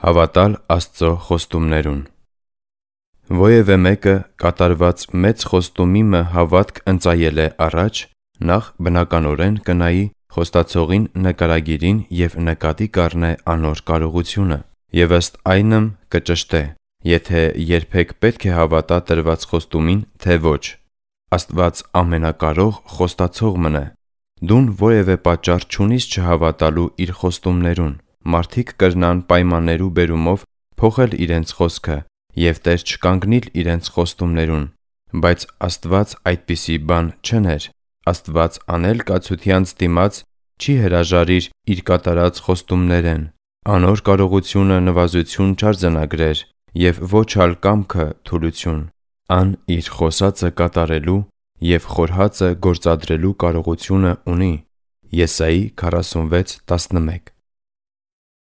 Հավատալ Աստծո խոստումներուն Որևէ մեկը կատարված մեծ խոստումի մը հավատք ընծայել է առաջ, նախ բնականորեն կնայի խոստացողին նկարագիրին եւ նկատի կառնե անոր կարողությունը, եւ ըստ այնմ կճշտե, եթե երբեք պետք է հավատա տրված խոստումին, թե ոչ։ Աստված ամենակարող խոստացող մն է։ Դուն որևէ պատճառ չունիս չհավատալու իր խոստումներուն մարդիկ կրնան պայմաններու բերումով փոխել իրենց խոսքը եւ Տեր չկանգնիլ իրենց խոստումներուն։ Բայց Աստված այդպիսի բան չներ։ Աստված անել կացությանց դիմաց չի հրաժարիր իր կատարած խոստումներեն։ Անոր կարողությունը նվազություն չարձանագրեր եւ ոչ ալ կամքը թուլություն։ Ան իր խոսածը կատարելու եւ խորհածը գործադրելու կարողությունը ունի։ Եսայի 46:11